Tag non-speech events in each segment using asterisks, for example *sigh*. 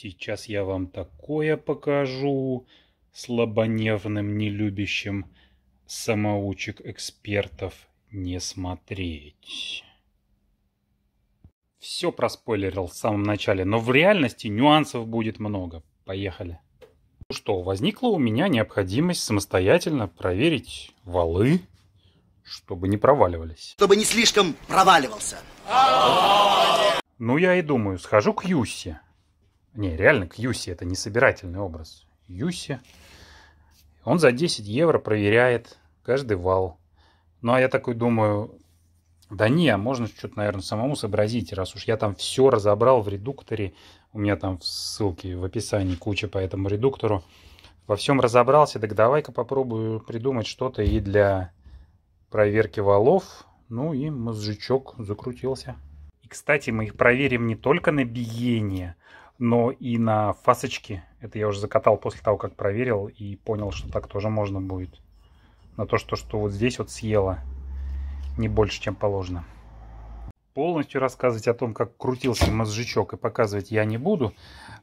Сейчас я вам такое покажу, слабонервным нелюбящим самоучек экспертов не смотреть. Все проспойлерил в самом начале, но в реальности нюансов будет много. Поехали. Ну что, возникла у меня необходимость самостоятельно проверить валы, чтобы не проваливались. Чтобы не слишком проваливался. Ну я и думаю, схожу к Юсе. Не, реально, Кьюси это не собирательный образ. Юси. Он за 10 евро проверяет каждый вал. Ну, а я такой думаю, да не, а можно что-то, наверное, самому сообразить, раз уж я там все разобрал в редукторе. У меня там ссылки в описании куча по этому редуктору. Во всем разобрался, так давай-ка попробую придумать что-то и для проверки валов. Ну и мозжечок закрутился. И, кстати, мы их проверим не только на биение, но и на фасочки. Это я уже закатал после того, как проверил и понял, что так тоже можно будет. На то, что, что вот здесь вот съела не больше, чем положено. Полностью рассказывать о том, как крутился мозжечок и показывать я не буду.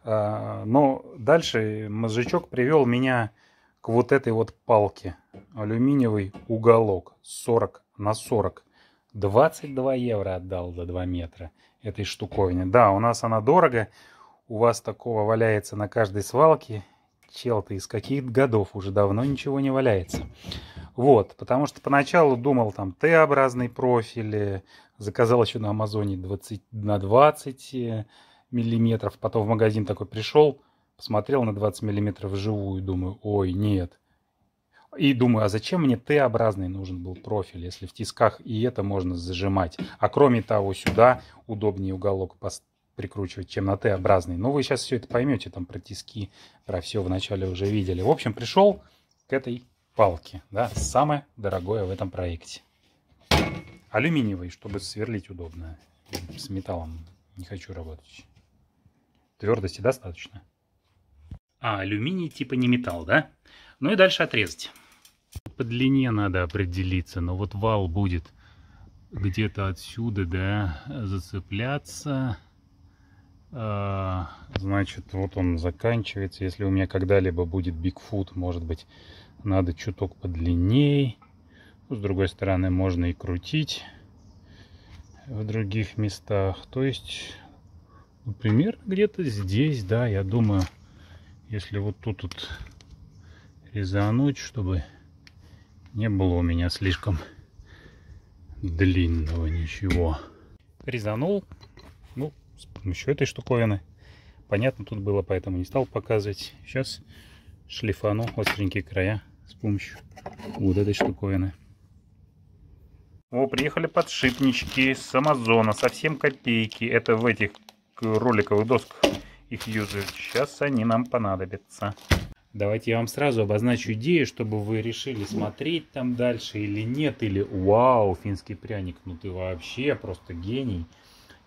Э, но дальше мозжечок привел меня к вот этой вот палке. Алюминиевый уголок 40 на 40. 22 евро отдал за 2 метра этой штуковины Да, у нас она дорого у вас такого валяется на каждой свалке, чел ты из каких годов уже давно ничего не валяется. Вот, потому что поначалу думал там Т-образный профиль, э, заказал еще на Амазоне 20, на 20 э, миллиметров, потом в магазин такой пришел, посмотрел на 20 миллиметров вживую, думаю, ой, нет. И думаю, а зачем мне Т-образный нужен был профиль, если в тисках и это можно зажимать. А кроме того, сюда удобнее уголок поставить прикручивать, чем на Т-образный. Но вы сейчас все это поймете, там про тиски, про все вначале уже видели. В общем, пришел к этой палке, да, самое дорогое в этом проекте. Алюминиевый, чтобы сверлить удобно. С металлом не хочу работать. Твердости достаточно. А, алюминий типа не металл, да? Ну и дальше отрезать. По длине надо определиться, но вот вал будет где-то отсюда, да, зацепляться. А, значит, вот он заканчивается. Если у меня когда-либо будет Бигфут, может быть, надо чуток подлинней. С другой стороны, можно и крутить в других местах. То есть, например, где-то здесь, да, я думаю, если вот тут вот резануть, чтобы не было у меня слишком длинного ничего. Резанул с помощью этой штуковины. Понятно, тут было, поэтому не стал показывать. Сейчас шлифану остренькие края с помощью вот этой штуковины. О, приехали подшипнички с Амазона, совсем копейки. Это в этих роликовых досках их юзают. Сейчас они нам понадобятся. Давайте я вам сразу обозначу идею, чтобы вы решили смотреть там дальше или нет, или вау, финский пряник, ну ты вообще просто гений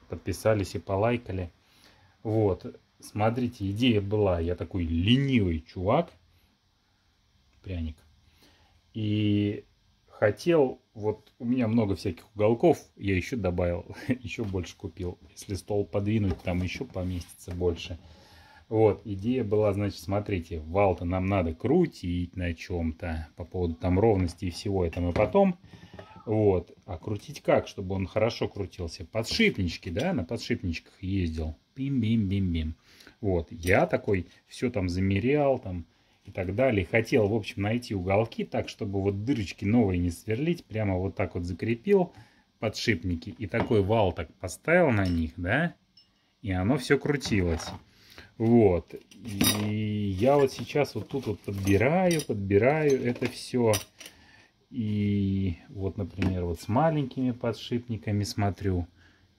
подписались и полайкали. Вот, смотрите, идея была, я такой ленивый чувак, пряник, и хотел, вот у меня много всяких уголков, я еще добавил, *laughs* еще больше купил. Если стол подвинуть, там еще поместится больше. Вот, идея была, значит, смотрите, вал-то нам надо крутить на чем-то по поводу там ровности и всего этого. И потом вот. А крутить как, чтобы он хорошо крутился? Подшипнички, да, на подшипничках ездил. Бим-бим-бим-бим. Вот. Я такой все там замерял, там и так далее. Хотел, в общем, найти уголки так, чтобы вот дырочки новые не сверлить. Прямо вот так вот закрепил подшипники и такой вал так поставил на них, да, и оно все крутилось. Вот. И я вот сейчас вот тут вот подбираю, подбираю это все. И вот, например, вот с маленькими подшипниками смотрю.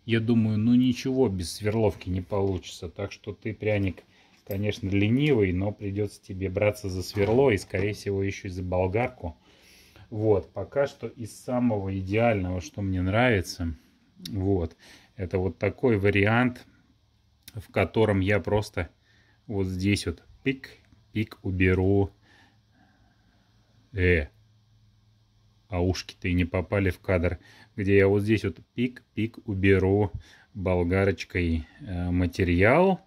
Я думаю, ну ничего без сверловки не получится. Так что ты, пряник, конечно, ленивый, но придется тебе браться за сверло и, скорее всего, еще и за болгарку. Вот, пока что из самого идеального, что мне нравится, вот, это вот такой вариант, в котором я просто вот здесь вот пик, пик уберу. Э, а ушки-то и не попали в кадр, где я вот здесь вот пик-пик уберу болгарочкой э, материал,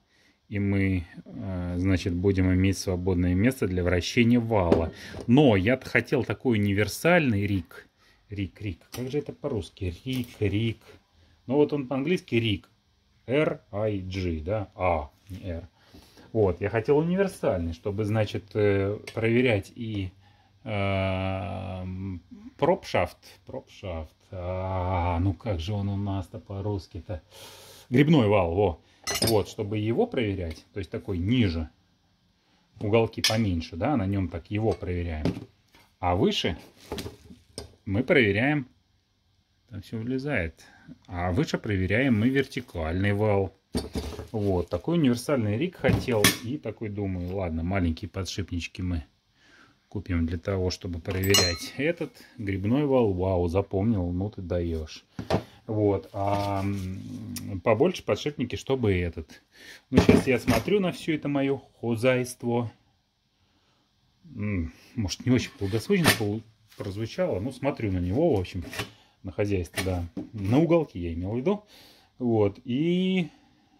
и мы, э, значит, будем иметь свободное место для вращения вала. Но я то хотел такой универсальный рик, рик, рик, как же это по-русски, рик, рик, ну вот он по-английски рик, R-I-G, а, да, А, не R. Вот, я хотел универсальный, чтобы, значит, э, проверять и Пропшафт. Пропшафт. А, ну как же он у нас-то по-русски-то? Грибной вал, во. Вот, чтобы его проверять, то есть такой ниже, уголки поменьше, да, на нем так его проверяем. А выше мы проверяем, там все влезает, а выше проверяем мы вертикальный вал. Вот, такой универсальный рик хотел. И такой думаю, ладно, маленькие подшипнички мы купим для того, чтобы проверять. Этот грибной вал, вау, запомнил, ну ты даешь. Вот, а побольше подшипники, чтобы этот. Ну, сейчас я смотрю на все это мое хозяйство. Может, не очень благосвычно прозвучало, но смотрю на него, в общем, на хозяйство, да. На уголки я имел в виду. Вот, и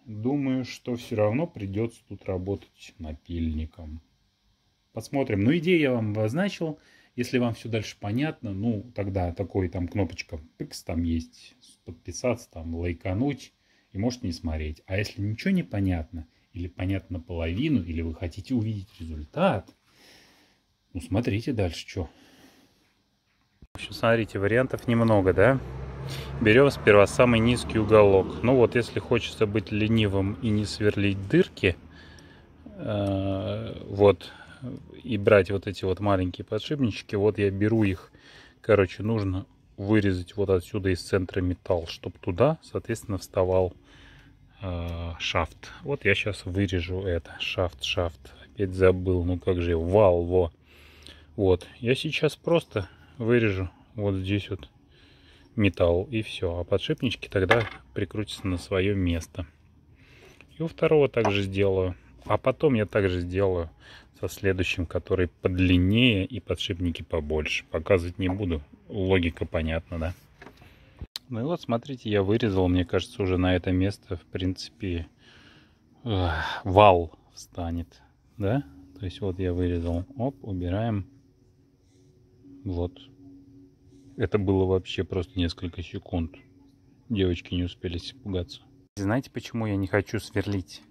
думаю, что все равно придется тут работать напильником посмотрим. Но ну, идею я вам обозначил. Если вам все дальше понятно, ну, тогда такой там кнопочка X там есть, подписаться, там, лайкануть, и можете не смотреть. А если ничего не понятно, или понятно половину, или вы хотите увидеть результат, ну, смотрите дальше, что. Смотрите, вариантов немного, да? Берем сперва самый низкий уголок. Ну вот, если хочется быть ленивым и не сверлить дырки, э, вот, и брать вот эти вот маленькие подшипнички. Вот я беру их, короче, нужно вырезать вот отсюда из центра металл, чтобы туда, соответственно, вставал э, шафт. Вот я сейчас вырежу это. Шафт, шафт. Опять забыл, ну как же, вал, во. Вот, я сейчас просто вырежу вот здесь вот металл и все. А подшипнички тогда прикрутятся на свое место. И у второго также сделаю. А потом я также сделаю со следующим, который подлиннее и подшипники побольше. Показывать не буду, логика понятна, да? Ну и вот, смотрите, я вырезал, мне кажется, уже на это место, в принципе, э, вал встанет, да? То есть вот я вырезал, оп, убираем, вот. Это было вообще просто несколько секунд. Девочки не успели испугаться. Знаете, почему я не хочу сверлить?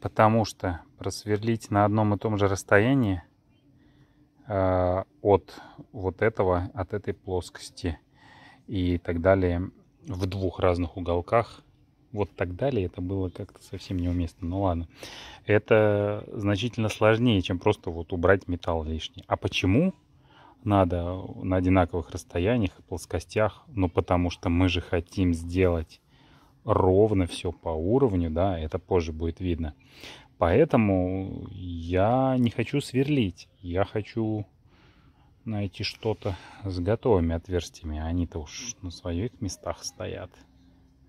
потому что просверлить на одном и том же расстоянии э, от вот этого, от этой плоскости и так далее в двух разных уголках, вот так далее, это было как-то совсем неуместно. Ну ладно, это значительно сложнее, чем просто вот убрать металл лишний. А почему надо на одинаковых расстояниях и плоскостях? Ну потому что мы же хотим сделать ровно все по уровню, да, это позже будет видно. Поэтому я не хочу сверлить, я хочу найти что-то с готовыми отверстиями. Они-то уж на своих местах стоят.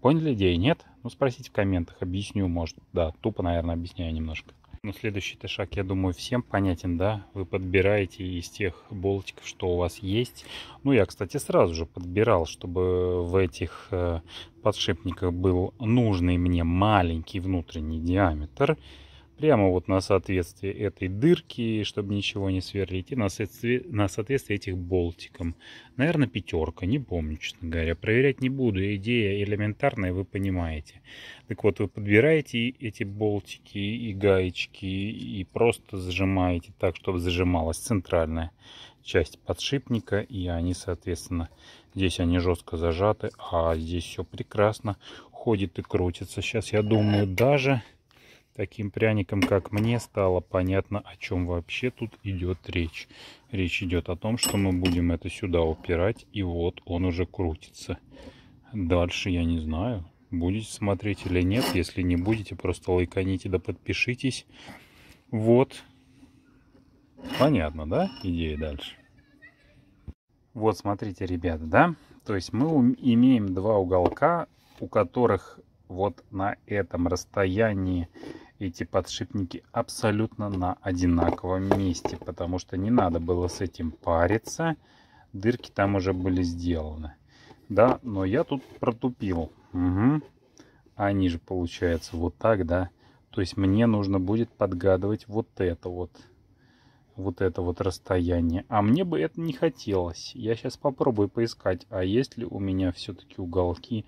Поняли идею, нет? Ну, спросите в комментах, объясню, может, да, тупо, наверное, объясняю немножко. Ну, следующий-то шаг, я думаю, всем понятен, да? Вы подбираете из тех болтиков, что у вас есть. Ну, я, кстати, сразу же подбирал, чтобы в этих э, подшипниках был нужный мне маленький внутренний диаметр прямо вот на соответствие этой дырки, чтобы ничего не сверлить, и на соответствие, на соответствие этих болтикам. Наверное, пятерка, не помню, честно говоря. Проверять не буду, идея элементарная, вы понимаете. Так вот, вы подбираете эти болтики и гаечки и просто зажимаете так, чтобы зажималась центральная часть подшипника, и они, соответственно, здесь они жестко зажаты, а здесь все прекрасно ходит и крутится. Сейчас, я думаю, даже таким пряником, как мне, стало понятно, о чем вообще тут идет речь. Речь идет о том, что мы будем это сюда упирать, и вот он уже крутится. Дальше я не знаю, будете смотреть или нет. Если не будете, просто лайканите да подпишитесь. Вот. Понятно, да, идея дальше? Вот, смотрите, ребята, да? То есть мы имеем два уголка, у которых вот на этом расстоянии эти подшипники абсолютно на одинаковом месте, потому что не надо было с этим париться, дырки там уже были сделаны. Да, но я тут протупил. Угу. Они же получаются вот так, да. То есть мне нужно будет подгадывать вот это вот, вот это вот расстояние. А мне бы это не хотелось. Я сейчас попробую поискать, а есть ли у меня все-таки уголки,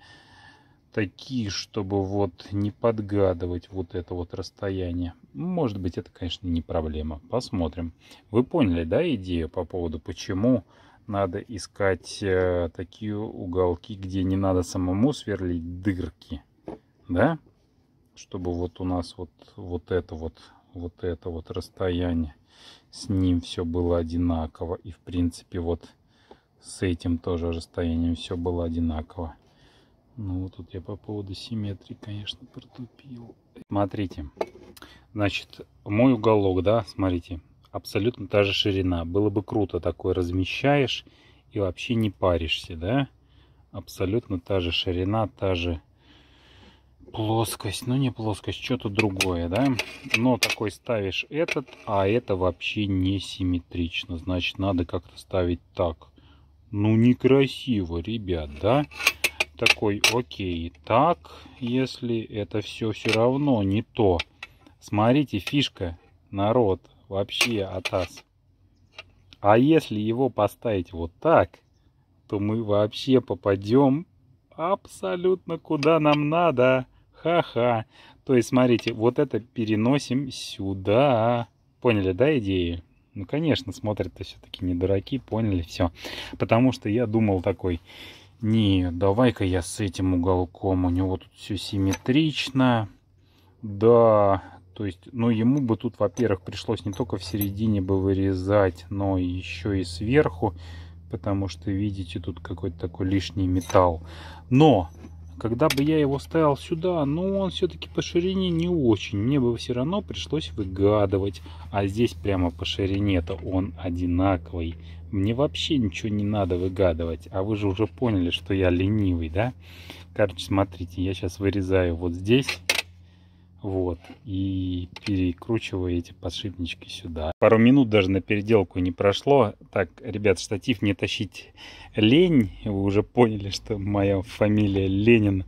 такие, чтобы вот не подгадывать вот это вот расстояние. Может быть, это, конечно, не проблема. Посмотрим. Вы поняли, да, идею по поводу, почему надо искать э, такие уголки, где не надо самому сверлить дырки, да? Чтобы вот у нас вот, вот это вот, вот это вот расстояние, с ним все было одинаково. И, в принципе, вот с этим тоже расстоянием все было одинаково. Ну, вот тут я по поводу симметрии, конечно, протупил. Смотрите, значит, мой уголок, да, смотрите, абсолютно та же ширина. Было бы круто такое размещаешь и вообще не паришься, да? Абсолютно та же ширина, та же плоскость. Ну, не плоскость, что-то другое, да? Но такой ставишь этот, а это вообще не симметрично. Значит, надо как-то ставить так. Ну, некрасиво, ребят, да? Да такой, окей, так, если это все все равно не то. Смотрите, фишка, народ, вообще атас. А если его поставить вот так, то мы вообще попадем абсолютно куда нам надо. Ха-ха. То есть, смотрите, вот это переносим сюда. Поняли, да, идеи? Ну, конечно, смотрят-то все-таки не дураки, поняли, все. Потому что я думал такой, не, давай-ка я с этим уголком. У него тут все симметрично. Да, то есть, ну ему бы тут, во-первых, пришлось не только в середине бы вырезать, но еще и сверху, потому что, видите, тут какой-то такой лишний металл. Но, когда бы я его ставил сюда, ну он все-таки по ширине не очень. Мне бы все равно пришлось выгадывать. А здесь прямо по ширине-то он одинаковый мне вообще ничего не надо выгадывать, а вы же уже поняли, что я ленивый, да? Короче, смотрите, я сейчас вырезаю вот здесь, вот, и перекручиваю эти подшипнички сюда. Пару минут даже на переделку не прошло. Так, ребят, штатив не тащить лень, вы уже поняли, что моя фамилия Ленин.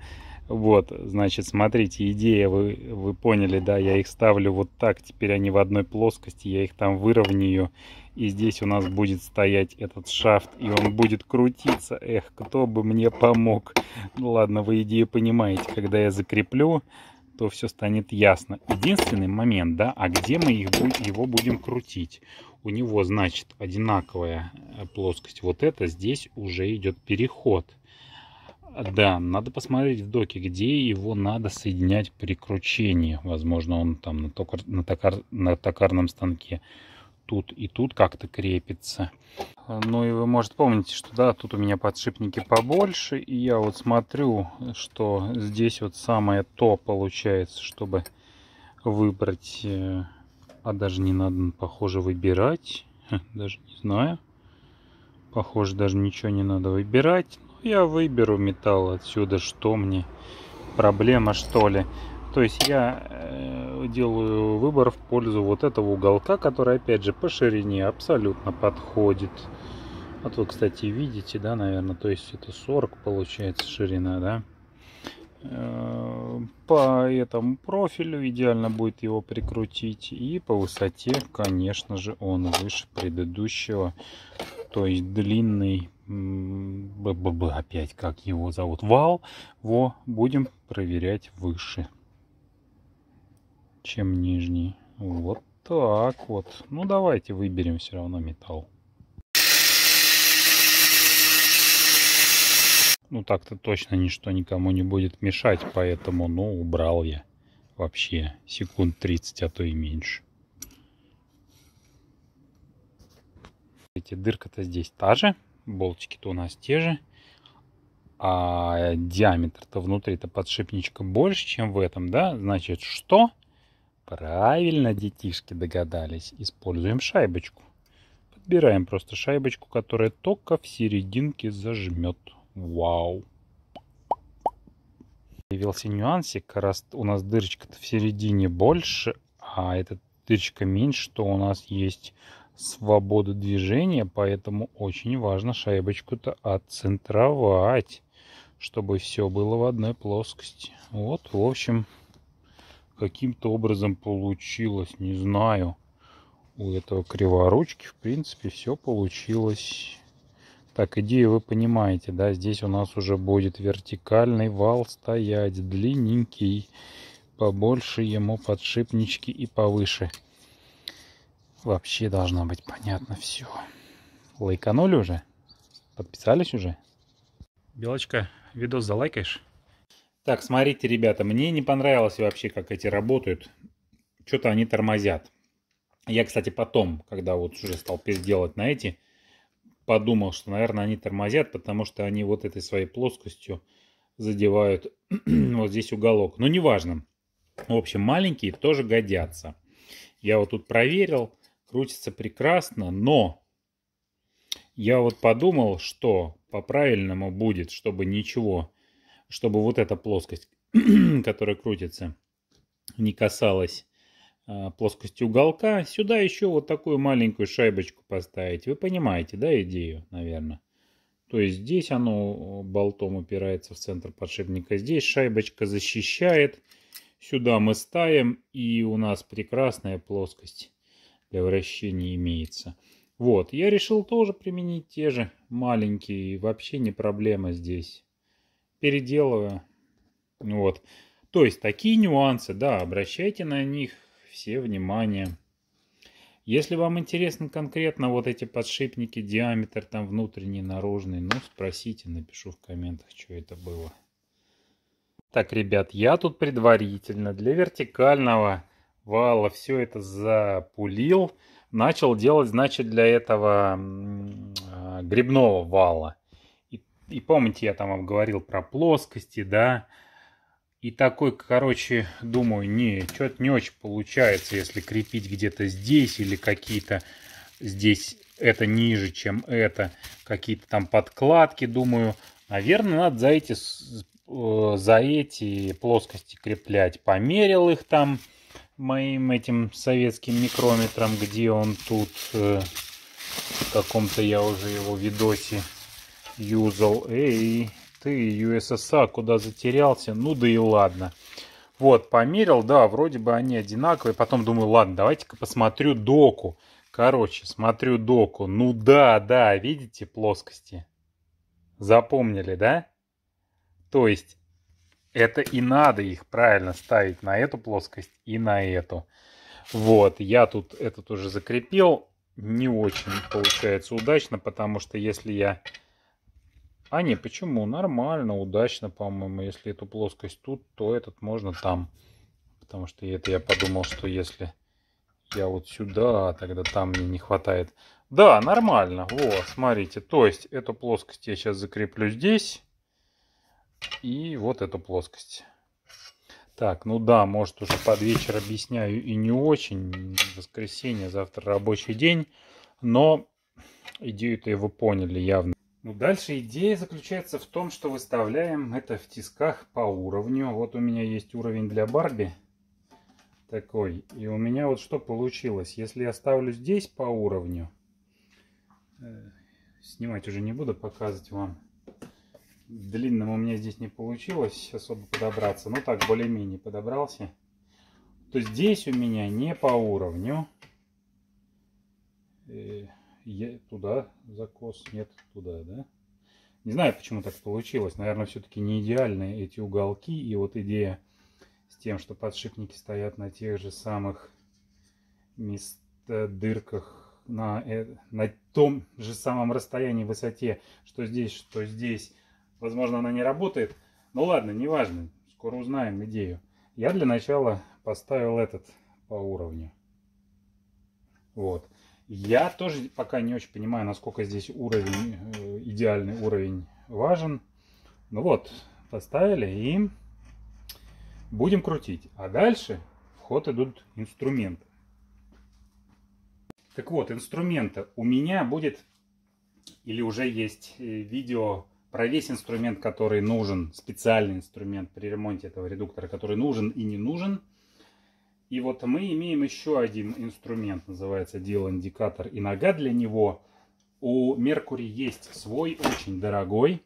Вот, значит, смотрите, идея, вы, вы поняли, да, я их ставлю вот так, теперь они в одной плоскости, я их там выровняю, и здесь у нас будет стоять этот шафт, и он будет крутиться. Эх, кто бы мне помог. Ну ладно, вы идею понимаете. Когда я закреплю, то все станет ясно. Единственный момент, да, а где мы их, его будем крутить? У него, значит, одинаковая э, плоскость. Вот это здесь уже идет переход. Да, надо посмотреть в доке, где его надо соединять при кручении. Возможно, он там на, токар, на, токар, на токарном станке тут и тут как-то крепится. Ну и вы, может, помните, что да, тут у меня подшипники побольше. И я вот смотрю, что здесь вот самое то получается, чтобы выбрать. Э, а даже не надо, похоже, выбирать. Даже не знаю. Похоже, даже ничего не надо выбирать. Но ну, я выберу металл отсюда. Что мне? Проблема, что ли? То есть я э, делаю выбор в пользу вот этого уголка, который опять же по ширине абсолютно подходит. Вот вы, кстати, видите, да, наверное, то есть это 40 получается ширина, да. Э, по этому профилю идеально будет его прикрутить. И по высоте, конечно же, он выше предыдущего. То есть длинный БББ опять, как его зовут, вал, во, будем проверять выше чем нижний. Вот так вот. Ну давайте выберем все равно металл. Ну так-то точно ничто никому не будет мешать, поэтому, ну, убрал я вообще секунд 30, а то и меньше. Эти дырка-то здесь та же, болтики-то у нас те же, а диаметр-то внутри-то подшипничка больше, чем в этом, да? Значит, что? Что? Правильно детишки догадались. Используем шайбочку. Подбираем просто шайбочку, которая только в серединке зажмет. Вау. Появился нюансик. Раз у нас дырочка то в середине больше, а эта дырочка меньше, то у нас есть свобода движения. Поэтому очень важно шайбочку-то отцентровать, чтобы все было в одной плоскости. Вот, в общем каким-то образом получилось, не знаю. У этого криворучки, в принципе, все получилось. Так, идею вы понимаете, да, здесь у нас уже будет вертикальный вал стоять, длинненький, побольше ему подшипнички и повыше. Вообще должно быть понятно все. Лайканули уже? Подписались уже? Белочка, видос залайкаешь? Так, смотрите, ребята, мне не понравилось вообще, как эти работают. Что-то они тормозят. Я, кстати, потом, когда вот уже стал делать на эти, подумал, что, наверное, они тормозят, потому что они вот этой своей плоскостью задевают *clears throat* вот здесь уголок. Но ну, неважно. В общем, маленькие тоже годятся. Я вот тут проверил, крутится прекрасно, но я вот подумал, что по правильному будет, чтобы ничего чтобы вот эта плоскость, *clears throat* которая крутится, не касалась а, плоскости уголка. Сюда еще вот такую маленькую шайбочку поставить. Вы понимаете, да, идею, наверное? То есть здесь оно болтом упирается в центр подшипника. Здесь шайбочка защищает. Сюда мы ставим, и у нас прекрасная плоскость для вращения имеется. Вот, я решил тоже применить те же маленькие. Вообще не проблема здесь переделываю. Ну вот. То есть такие нюансы, да, обращайте на них все внимание. Если вам интересны конкретно вот эти подшипники, диаметр там внутренний, наружный, ну спросите, напишу в комментах, что это было. Так, ребят, я тут предварительно для вертикального вала все это запулил. Начал делать, значит, для этого а, грибного вала. И помните, я там вам говорил про плоскости, да. И такой, короче, думаю, не, что-то не очень получается, если крепить где-то здесь или какие-то здесь это ниже, чем это. Какие-то там подкладки, думаю, наверное, надо за эти, э, за эти плоскости креплять. Померил их там моим этим советским микрометром, где он тут, э, в каком-то я уже его видосе юзал. Эй, ты, USSA, а, куда затерялся? Ну да и ладно. Вот, померил, да, вроде бы они одинаковые. Потом думаю, ладно, давайте-ка посмотрю доку. Короче, смотрю доку. Ну да, да, видите плоскости? Запомнили, да? То есть, это и надо их правильно ставить на эту плоскость и на эту. Вот, я тут этот уже закрепил. Не очень получается удачно, потому что если я а не, почему? Нормально, удачно, по-моему. Если эту плоскость тут, то этот можно там. Потому что это я подумал, что если я вот сюда, тогда там мне не хватает. Да, нормально. Вот, смотрите. То есть эту плоскость я сейчас закреплю здесь. И вот эту плоскость. Так, ну да, может уже под вечер объясняю и не очень. Воскресенье, завтра рабочий день. Но идею-то вы поняли явно. Ну, дальше идея заключается в том, что выставляем это в тисках по уровню. Вот у меня есть уровень для Барби такой. И у меня вот что получилось. Если я ставлю здесь по уровню, э, снимать уже не буду, показывать вам. Длинным у меня здесь не получилось особо подобраться. но так, более-менее подобрался. То здесь у меня не по уровню. Э, туда закос, нет, туда, да? Не знаю, почему так получилось. Наверное, все-таки не идеальные эти уголки. И вот идея с тем, что подшипники стоят на тех же самых мест, дырках, на, э, на том же самом расстоянии, высоте, что здесь, что здесь. Возможно, она не работает. Ну ладно, неважно. Скоро узнаем идею. Я для начала поставил этот по уровню. Вот. Я тоже пока не очень понимаю, насколько здесь уровень, э, идеальный уровень важен. Ну вот, поставили и будем крутить. А дальше в ход идут инструменты. Так вот, инструмента у меня будет, или уже есть э, видео про весь инструмент, который нужен, специальный инструмент при ремонте этого редуктора, который нужен и не нужен – и вот мы имеем еще один инструмент, называется дел-индикатор и нога для него. У Mercury есть свой, очень дорогой.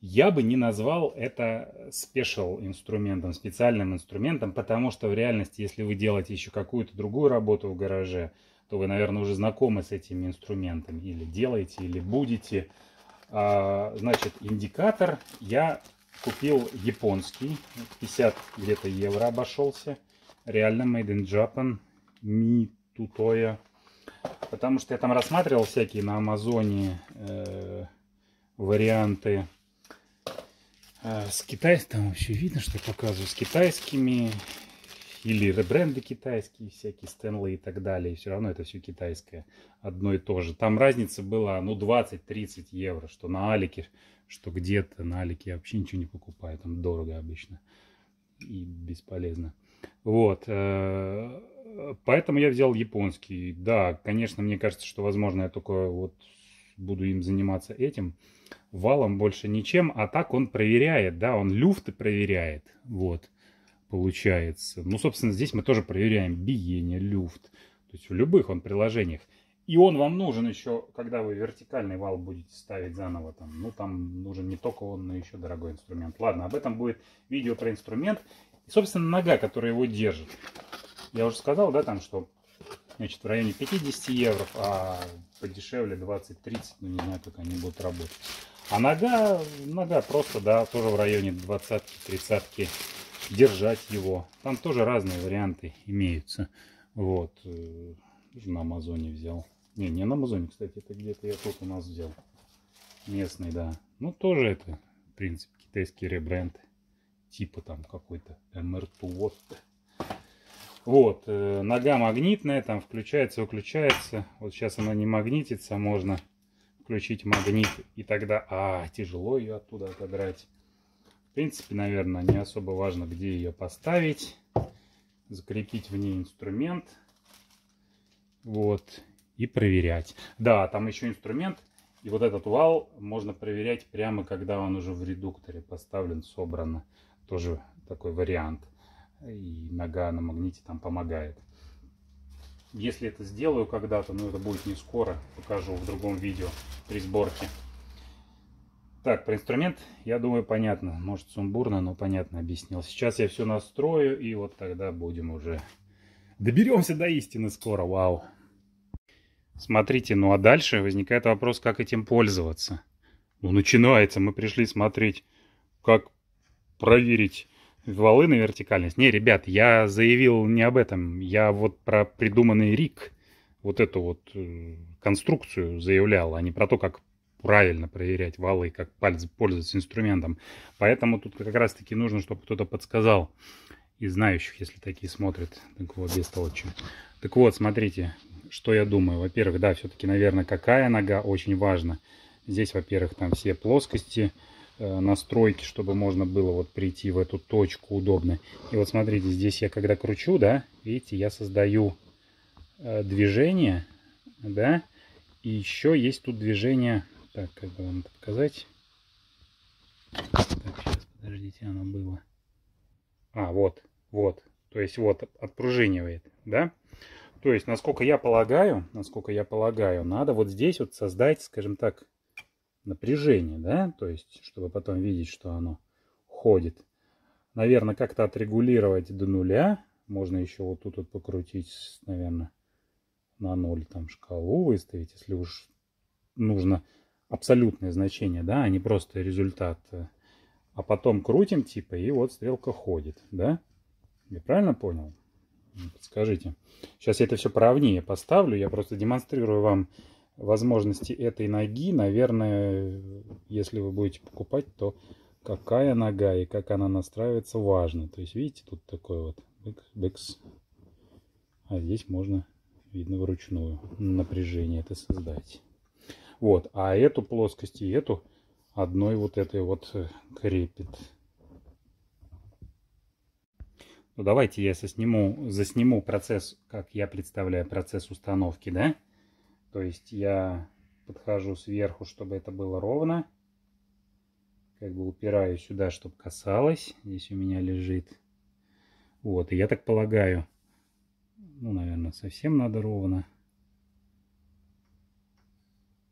Я бы не назвал это special инструментом, специальным инструментом, потому что в реальности, если вы делаете еще какую-то другую работу в гараже, то вы, наверное, уже знакомы с этими инструментами. Или делаете, или будете. А, значит, индикатор я купил японский, 50 где-то евро обошелся реально Made in Japan Митутоя. Потому что я там рассматривал всякие на Амазоне э, варианты э, с китайским. Там вообще видно, что показываю с китайскими. Или ребренды китайские, всякие Стэнли и так далее. И все равно это все китайское. Одно и то же. Там разница была, ну, 20-30 евро. Что на Алике, что где-то на Алике я вообще ничего не покупаю. Там дорого обычно. И бесполезно. Вот. Э, поэтому я взял японский. Да, конечно, мне кажется, что, возможно, я только вот буду им заниматься этим валом больше ничем, а так он проверяет, да, он люфты проверяет, вот, получается. Ну, собственно, здесь мы тоже проверяем биение, люфт, то есть в любых он приложениях. И он вам нужен еще, когда вы вертикальный вал будете ставить заново там. Ну, там нужен не только он, но еще дорогой инструмент. Ладно, об этом будет видео про инструмент собственно, нога, которая его держит. Я уже сказал, да, там, что значит, в районе 50 евро, а подешевле 20-30, ну не знаю, как они будут работать. А нога, нога просто, да, тоже в районе 20-30 держать его. Там тоже разные варианты имеются. Вот, на Амазоне взял. Не, не на Амазоне, кстати, это где-то я тут у нас взял. Местный, да. Ну, тоже это, в принципе, китайский ребренд типа там какой-то МРТО. Вот, вот э, нога магнитная, там включается, выключается. Вот сейчас она не магнитится, можно включить магнит, и тогда, а, тяжело ее оттуда отодрать. В принципе, наверное, не особо важно, где ее поставить. Закрепить в ней инструмент. Вот. И проверять. Да, там еще инструмент. И вот этот вал можно проверять прямо, когда он уже в редукторе поставлен, собрано тоже такой вариант. И нога на магните там помогает. Если это сделаю когда-то, но это будет не скоро, покажу в другом видео при сборке. Так, про инструмент, я думаю, понятно. Может, сумбурно, но понятно объяснил. Сейчас я все настрою, и вот тогда будем уже... Доберемся до истины скоро, вау! Смотрите, ну а дальше возникает вопрос, как этим пользоваться. Ну, начинается, мы пришли смотреть, как проверить валы на вертикальность. Не, ребят, я заявил не об этом. Я вот про придуманный рик, вот эту вот э, конструкцию заявлял, а не про то, как правильно проверять валы и как пальцы пользоваться инструментом. Поэтому тут как раз-таки нужно, чтобы кто-то подсказал из знающих, если такие смотрят. Так вот, без толочи. Так вот, смотрите, что я думаю. Во-первых, да, все-таки, наверное, какая нога очень важна. Здесь, во-первых, там все плоскости, Э, настройки, чтобы можно было вот прийти в эту точку удобно. И вот смотрите, здесь я когда кручу, да, видите, я создаю э, движение, да, и еще есть тут движение, так, как бы вам это показать. Так, сейчас, подождите, оно было. А, вот, вот, то есть вот отпружинивает, да. То есть, насколько я полагаю, насколько я полагаю, надо вот здесь вот создать, скажем так, напряжение, да, то есть, чтобы потом видеть, что оно ходит. Наверное, как-то отрегулировать до нуля. Можно еще вот тут вот покрутить, наверное, на ноль там шкалу выставить, если уж нужно абсолютное значение, да, а не просто результат. Э. А потом крутим типа, и вот стрелка ходит, да. Я правильно понял? Подскажите. Сейчас я это все правнее поставлю, я просто демонстрирую вам возможности этой ноги, наверное, если вы будете покупать, то какая нога и как она настраивается важно. То есть, видите, тут такой вот бэкс, бэкс. А здесь можно, видно, вручную напряжение это создать. Вот, а эту плоскость и эту одной вот этой вот э, крепит. Ну, давайте я сосниму, засниму процесс, как я представляю процесс установки, да? То есть я подхожу сверху, чтобы это было ровно. Как бы упираю сюда, чтобы касалось. Здесь у меня лежит. Вот, и я так полагаю, ну, наверное, совсем надо ровно.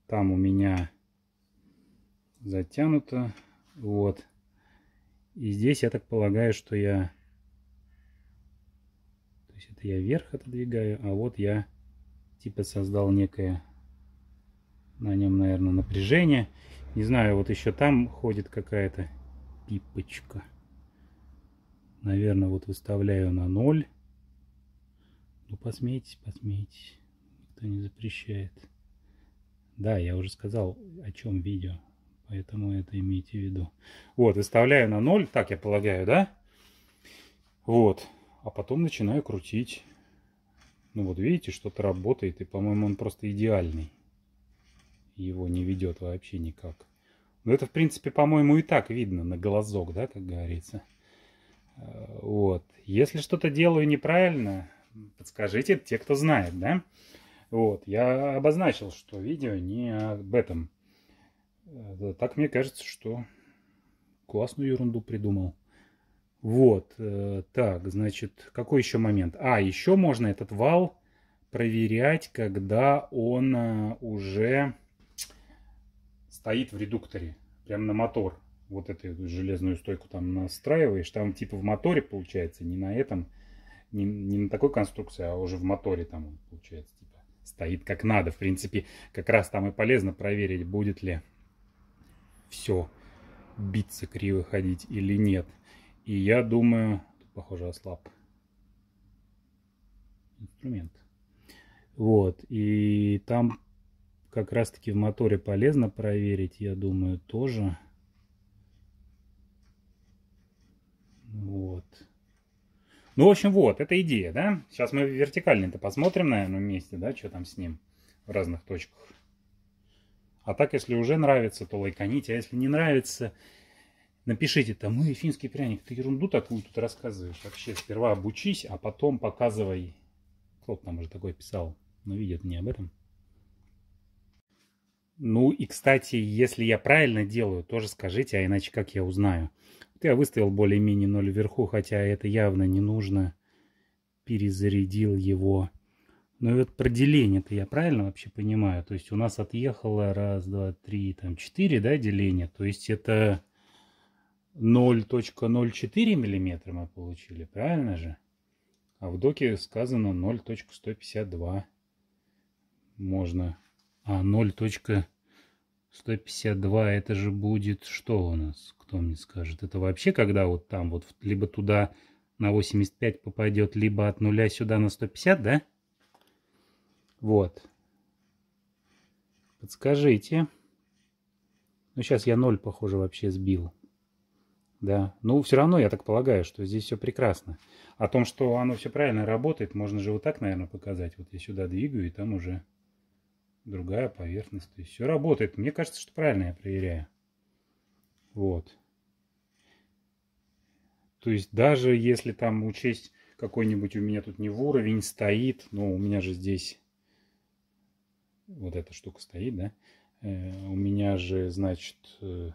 Там у меня затянуто. Вот. И здесь я так полагаю, что я... То есть это я вверх отодвигаю, а вот я типа создал некое на нем, наверное, напряжение. Не знаю, вот еще там ходит какая-то пипочка. Наверное, вот выставляю на ноль. Ну, посмейтесь, посмейтесь. Никто не запрещает. Да, я уже сказал, о чем видео. Поэтому это имейте в виду. Вот, выставляю на ноль, так я полагаю, да? Вот. А потом начинаю крутить. Ну вот видите, что-то работает. И, по-моему, он просто идеальный. Его не ведет вообще никак. Но ну, это, в принципе, по-моему, и так видно на глазок, да, как говорится. Э, вот. Если что-то делаю неправильно, подскажите те, кто знает, да? Вот. Я обозначил, что видео не об этом. Э, так мне кажется, что классную ерунду придумал. Вот, э, так, значит, какой еще момент? А, еще можно этот вал проверять, когда он э, уже стоит в редукторе, прямо на мотор. Вот эту железную стойку там настраиваешь, там типа в моторе получается, не на этом, не, не на такой конструкции, а уже в моторе там получается, типа стоит как надо. В принципе, как раз там и полезно проверить, будет ли все биться криво ходить или нет. И я думаю, похоже, ослаб инструмент. Вот, и там как раз-таки в моторе полезно проверить, я думаю, тоже. Вот. Ну, в общем, вот, это идея, да? Сейчас мы вертикально-то посмотрим, наверное, вместе, да, что там с ним в разных точках. А так, если уже нравится, то лайканите, а если не нравится, напишите там, мы финский пряник, ты ерунду такую тут рассказываешь. Вообще, сперва обучись, а потом показывай. Кто-то там уже такой писал, но видят не об этом. Ну и, кстати, если я правильно делаю, тоже скажите, а иначе как я узнаю? Вот я а выставил более-менее ноль вверху, хотя это явно не нужно. Перезарядил его. Ну и вот про деление-то я правильно вообще понимаю? То есть у нас отъехало раз, два, три, там четыре, да, деления. То есть это 0.04 миллиметра мы получили, правильно же? А в доке сказано 0.152. Можно. А 0.152 это же будет что у нас? Кто мне скажет? Это вообще когда вот там вот либо туда на 85 попадет, либо от нуля сюда на 150, да? Вот. Подскажите. Ну сейчас я 0, похоже, вообще сбил. Да, ну все равно я так полагаю, что здесь все прекрасно. О том, что оно все правильно работает, можно же вот так, наверное, показать. Вот я сюда двигаю, и там уже другая поверхность. То есть все работает. Мне кажется, что правильно я проверяю. Вот. То есть даже если там учесть какой-нибудь у меня тут не в уровень стоит, но у меня же здесь вот эта штука стоит, да? Э, у меня же, значит, э,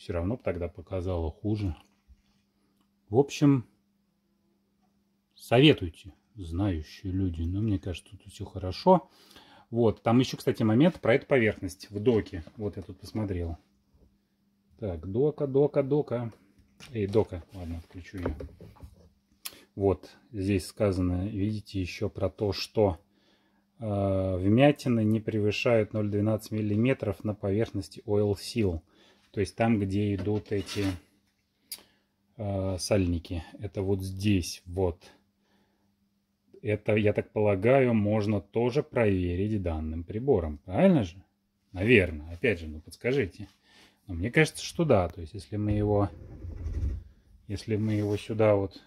все равно тогда показала хуже. В общем, советуйте, знающие люди. Но ну, мне кажется, тут все хорошо. Вот, там еще, кстати, момент про эту поверхность в доке. Вот я тут посмотрел. Так, дока, дока, дока. Эй, дока. Ладно, отключу ее. Вот, здесь сказано, видите, еще про то, что э, вмятины не превышают 0,12 мм на поверхности Oil Seal то есть там, где идут эти э, сальники. Это вот здесь, вот. Это, я так полагаю, можно тоже проверить данным прибором, правильно же? Наверное, опять же, ну подскажите. Но мне кажется, что да, то есть если мы его, если мы его сюда вот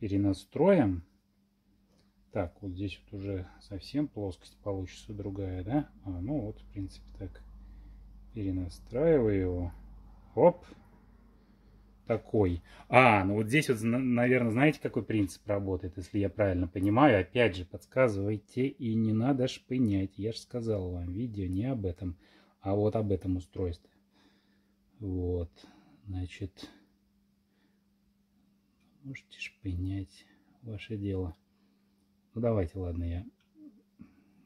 перенастроим, так, вот здесь вот уже совсем плоскость получится другая, да? А, ну вот, в принципе, так перенастраиваю его. Оп. Такой. А, ну вот здесь вот, наверное, знаете, какой принцип работает, если я правильно понимаю. Опять же, подсказывайте и не надо шпынять. Я же сказал вам, видео не об этом, а вот об этом устройстве. Вот, значит, можете шпынять, ваше дело. Ну давайте, ладно, я...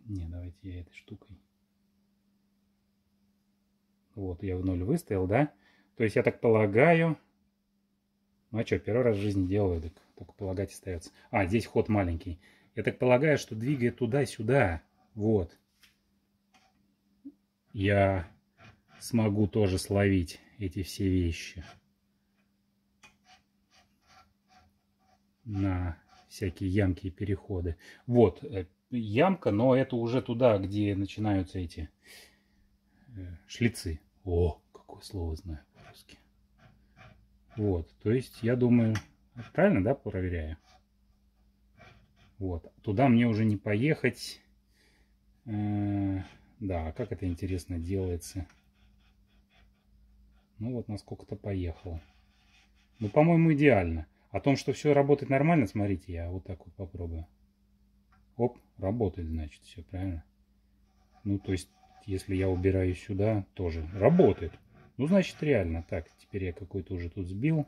Не, давайте я этой штукой вот, я в ноль выставил, да? То есть я так полагаю... Ну а что, первый раз в жизни делаю, так только полагать остается. А, здесь ход маленький. Я так полагаю, что двигая туда-сюда. Вот. Я смогу тоже словить эти все вещи. На всякие ямки и переходы. Вот, э, ямка, но это уже туда, где начинаются эти Э, шлицы. О, какое слово знаю по-русски. Вот, то есть я думаю, правильно, да, проверяю? Вот, туда мне уже не поехать. Э, да, а как это интересно делается. Ну вот, насколько-то поехал. Ну, по-моему, идеально. О том, что все работает нормально, смотрите, я вот так вот попробую. Оп, работает, значит, все правильно. Ну, то есть если я убираю сюда, тоже работает. Ну, значит, реально. Так, теперь я какой-то уже тут сбил.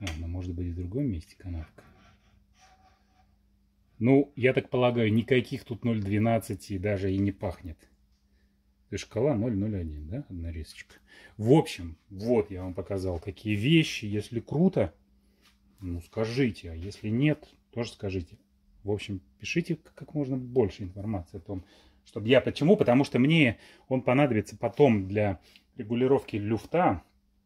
Ладно, ну, может быть, в другом месте канавка. Ну, я так полагаю, никаких тут 0,12 и даже и не пахнет. То шкала 0,01, да? Одна резочка. В общем, вот я вам показал, какие вещи. Если круто, ну скажите. А если нет, тоже скажите. В общем, пишите как можно больше информации о том, чтобы я почему, потому что мне он понадобится потом для регулировки люфта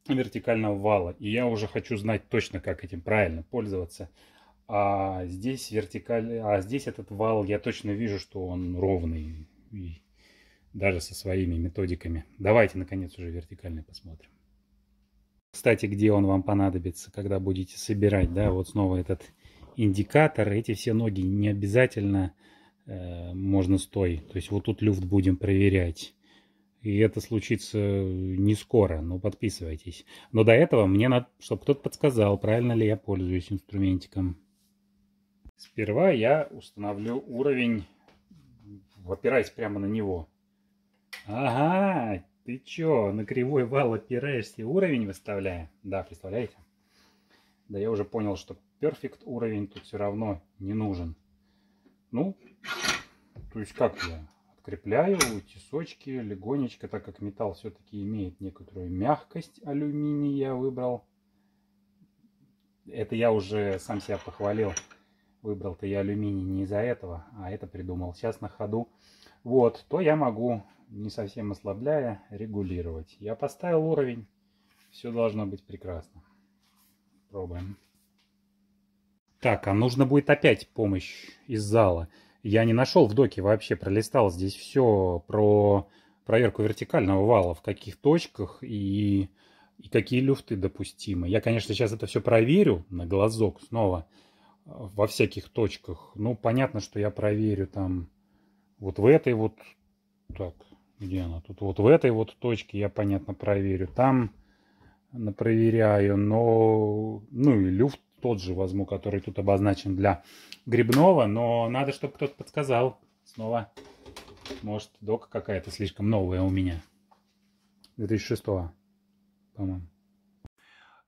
вертикального вала, и я уже хочу знать точно, как этим правильно пользоваться. А здесь вертикаль, а здесь этот вал, я точно вижу, что он ровный, и даже со своими методиками. Давайте, наконец, уже вертикальный посмотрим. Кстати, где он вам понадобится, когда будете собирать, да, вот снова этот индикатор, эти все ноги не обязательно э, можно стой. То есть вот тут люфт будем проверять. И это случится э, не скоро, но подписывайтесь. Но до этого мне надо, чтобы кто-то подсказал, правильно ли я пользуюсь инструментиком. Сперва я установлю уровень, опираясь прямо на него. Ага, ты чё, на кривой вал опираешься, уровень выставляя? Да, представляете? Да я уже понял, что перфект уровень тут все равно не нужен. Ну, то есть как я крепляю тесочки легонечко, так как металл все-таки имеет некоторую мягкость алюминий я выбрал. Это я уже сам себя похвалил. Выбрал-то я алюминий не из-за этого, а это придумал сейчас на ходу. Вот, то я могу, не совсем ослабляя, регулировать. Я поставил уровень, все должно быть прекрасно. Пробуем. Так, а нужно будет опять помощь из зала. Я не нашел в доке вообще, пролистал здесь все про проверку вертикального вала, в каких точках и, и какие люфты допустимы. Я, конечно, сейчас это все проверю на глазок снова э, во всяких точках. Ну, понятно, что я проверю там вот в этой вот... Так, где она тут? Вот в этой вот точке я, понятно, проверю. Там проверяю, но... Ну, и люфт тот же возьму, который тут обозначен для грибного, но надо, чтобы кто-то подсказал. Снова, может, дока какая-то слишком новая у меня. 2006 по-моему.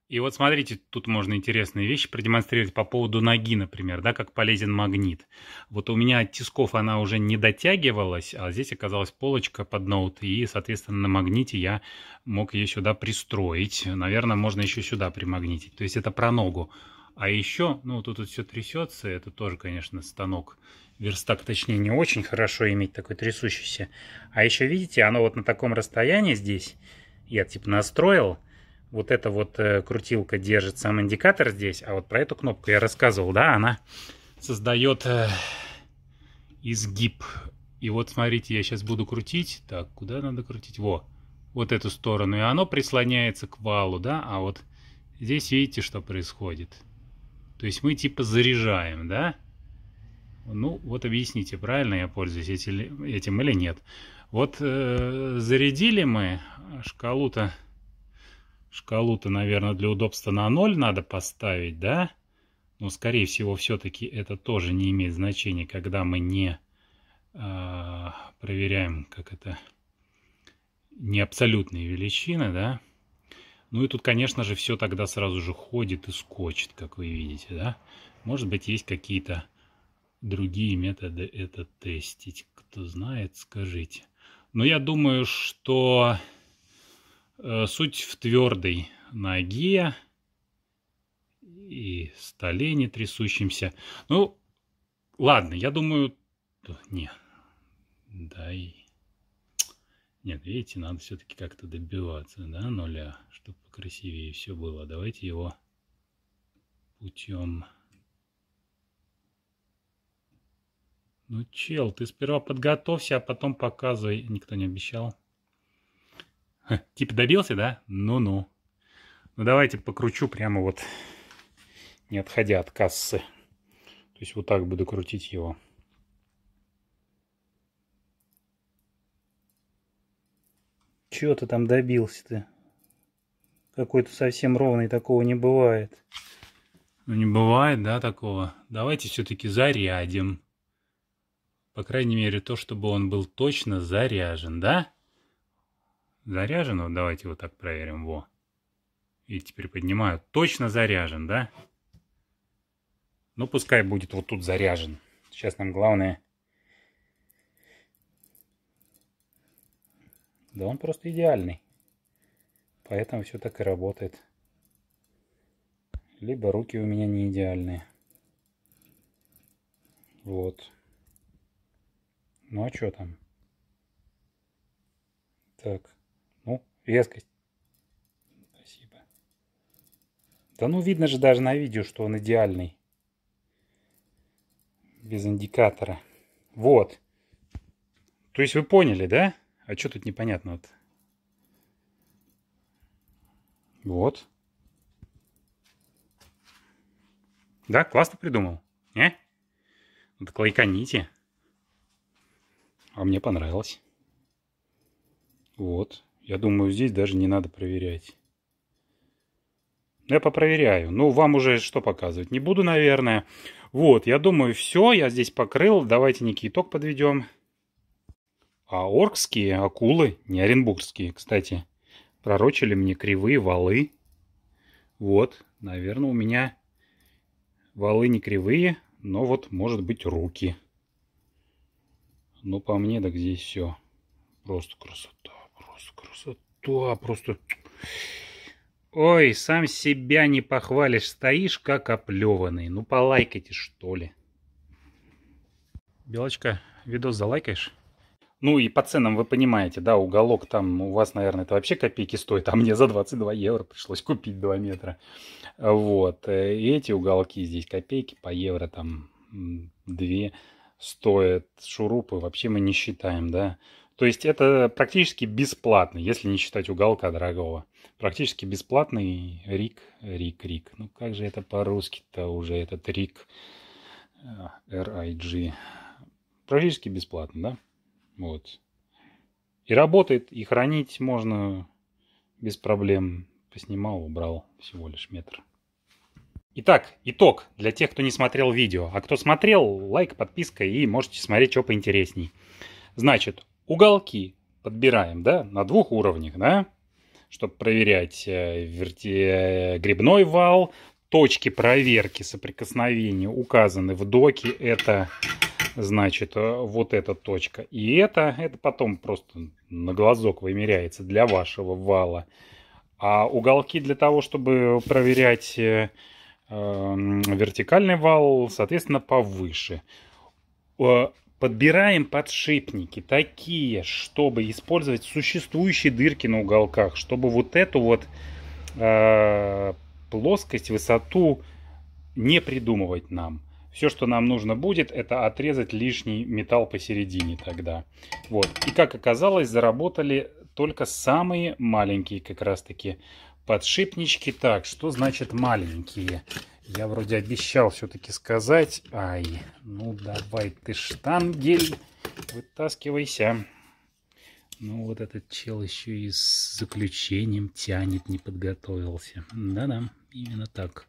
И вот смотрите, тут можно интересные вещи продемонстрировать по поводу ноги, например, да, как полезен магнит. Вот у меня от тисков она уже не дотягивалась, а здесь оказалась полочка под ноут, и, соответственно, на магните я мог ее сюда пристроить. Наверное, можно еще сюда примагнитить. То есть это про ногу. А еще, ну, тут, тут все трясется, это тоже, конечно, станок. Верстак, точнее, не очень хорошо иметь такой трясущийся. А еще, видите, оно вот на таком расстоянии здесь, я типа настроил, вот эта вот э, крутилка держит сам индикатор здесь, а вот про эту кнопку я рассказывал, да, она создает э, изгиб. И вот, смотрите, я сейчас буду крутить. Так, куда надо крутить? Во, вот эту сторону. И оно прислоняется к валу, да, а вот здесь видите, что происходит. То есть мы типа заряжаем, да? Ну, вот объясните, правильно я пользуюсь этим или нет. Вот э, зарядили мы шкалу-то, шкалу-то, наверное, для удобства на 0 надо поставить, да? Но, скорее всего, все-таки это тоже не имеет значения, когда мы не э, проверяем, как это, не абсолютные величины, да? Ну и тут, конечно же, все тогда сразу же ходит и скочит, как вы видите, да. Может быть, есть какие-то другие методы это тестить. Кто знает, скажите. Но я думаю, что э, суть в твердой ноге и столе не трясущемся. Ну, ладно, я думаю... Не, да и нет, видите, надо все-таки как-то добиваться, да, нуля, чтобы покрасивее все было. Давайте его путем... Ну, чел, ты сперва подготовься, а потом показывай. Никто не обещал. Ха, типа добился, да? Ну-ну. Ну, давайте покручу прямо вот, не отходя от кассы. То есть вот так буду крутить его. Чего ты там добился ты? Какой-то совсем ровный, такого не бывает. Ну, не бывает, да, такого. Давайте все-таки зарядим. По крайней мере, то, чтобы он был точно заряжен, да? Заряжен? Вот давайте вот так проверим. Во. И теперь поднимаю. Точно заряжен, да? Ну, пускай будет вот тут заряжен. Сейчас нам главное Да он просто идеальный. Поэтому все так и работает. Либо руки у меня не идеальные. Вот. Ну а что там? Так. Ну, резкость. Спасибо. Да ну, видно же даже на видео, что он идеальный. Без индикатора. Вот. То есть вы поняли, да? А что тут непонятно-то? Вот. Да, классно придумал. Не? Вот ну клейконите. А мне понравилось. Вот. Я думаю, здесь даже не надо проверять. Я попроверяю. Ну, вам уже что показывать? Не буду, наверное. Вот, я думаю, все. Я здесь покрыл. Давайте некий итог подведем. А оркские акулы, не оренбургские, кстати, пророчили мне кривые валы. Вот, наверное, у меня валы не кривые, но вот, может быть, руки. Ну, по мне, так здесь все. Просто красота, просто красота, просто... Ой, сам себя не похвалишь, стоишь как оплеванный. Ну, полайкайте, что ли. Белочка, видос залайкаешь? Ну и по ценам вы понимаете, да, уголок там у вас, наверное, это вообще копейки стоит, а мне за 22 евро пришлось купить 2 метра. Вот, э, и эти уголки здесь копейки, по евро там 2 стоят, шурупы вообще мы не считаем, да. То есть это практически бесплатно, если не считать уголка дорогого. Практически бесплатный рик, рик, рик. Ну как же это по-русски-то уже этот рик, R-I-G. А, практически бесплатно, да? Вот. И работает, и хранить можно без проблем. Поснимал, убрал всего лишь метр. Итак, итог для тех, кто не смотрел видео. А кто смотрел, лайк, подписка и можете смотреть, что поинтересней. Значит, уголки подбираем, да, на двух уровнях, да, чтобы проверять э, верти... грибной вал. Точки проверки соприкосновения указаны в доке. Это значит, э, вот эта точка и это, это потом просто на глазок вымеряется для вашего вала. А уголки для того, чтобы проверять э, э вертикальный вал, соответственно, повыше. Э, подбираем подшипники такие, чтобы использовать существующие дырки на уголках, чтобы вот эту вот э, плоскость, высоту не придумывать нам. Все, что нам нужно будет, это отрезать лишний металл посередине тогда. Вот. И как оказалось, заработали только самые маленькие как раз таки подшипнички. Так, что значит маленькие? Я вроде обещал все-таки сказать. Ай, ну давай ты штангель, вытаскивайся. Ну вот этот чел еще и с заключением тянет, не подготовился. Да-да, именно так.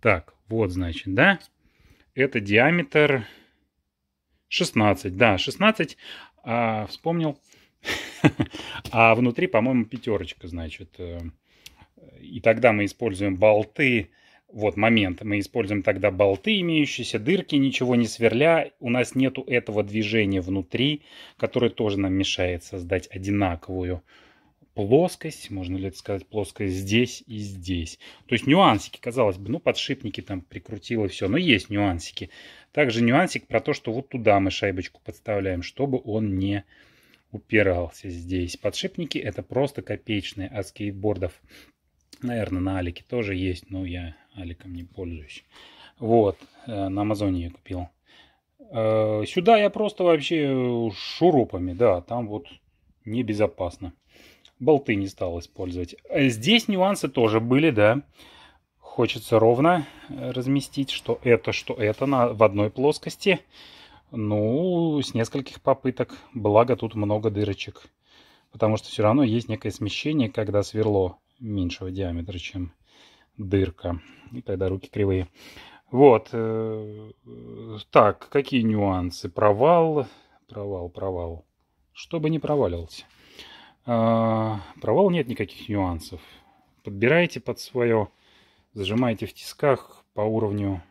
Так, вот значит, да? Это диаметр 16, да, 16, а, вспомнил. *laughs* а внутри, по-моему, пятерочка, значит. Э, и тогда мы используем болты, вот момент, мы используем тогда болты, имеющиеся, дырки, ничего не сверля. У нас нету этого движения внутри, которое тоже нам мешает создать одинаковую плоскость, можно ли это сказать, плоскость здесь и здесь. То есть нюансики, казалось бы, ну подшипники там прикрутила и все, но есть нюансики. Также нюансик про то, что вот туда мы шайбочку подставляем, чтобы он не упирался здесь. Подшипники это просто копеечные от а скейтбордов. Наверное, на Алике тоже есть, но я Аликом не пользуюсь. Вот, э, на Амазоне я купил. Э, сюда я просто вообще шурупами, да, там вот небезопасно болты не стал использовать. Э, здесь нюансы тоже были, да. Хочется ровно э, разместить, что это, что это на, в одной плоскости. Ну, с нескольких попыток. Благо тут много дырочек. Потому что все равно есть некое смещение, когда сверло меньшего диаметра, чем дырка. И тогда руки кривые. Вот. Э, так, какие нюансы? Провал, провал, провал. Чтобы не проваливался. А, провал нет никаких нюансов. Подбираете под свое, зажимаете в тисках по уровню,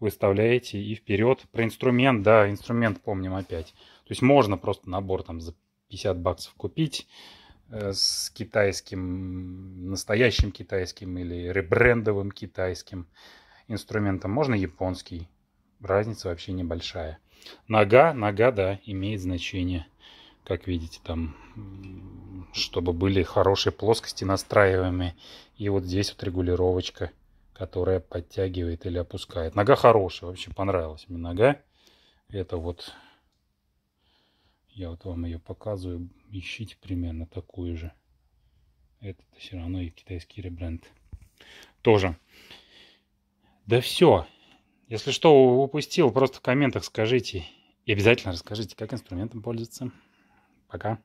выставляете и вперед. Про инструмент, да, инструмент помним опять. То есть можно просто набор там за 50 баксов купить э, с китайским, настоящим китайским или ребрендовым китайским инструментом. Можно японский. Разница вообще небольшая. Нога, нога, да, имеет значение как видите, там, чтобы были хорошие плоскости настраиваемые. И вот здесь вот регулировочка, которая подтягивает или опускает. Нога хорошая, вообще понравилась мне нога. Это вот, я вот вам ее показываю, ищите примерно такую же. Это все равно и китайский ребренд. Тоже. Да все. Если что упустил, просто в комментах скажите. И обязательно расскажите, как инструментом пользоваться. Пока.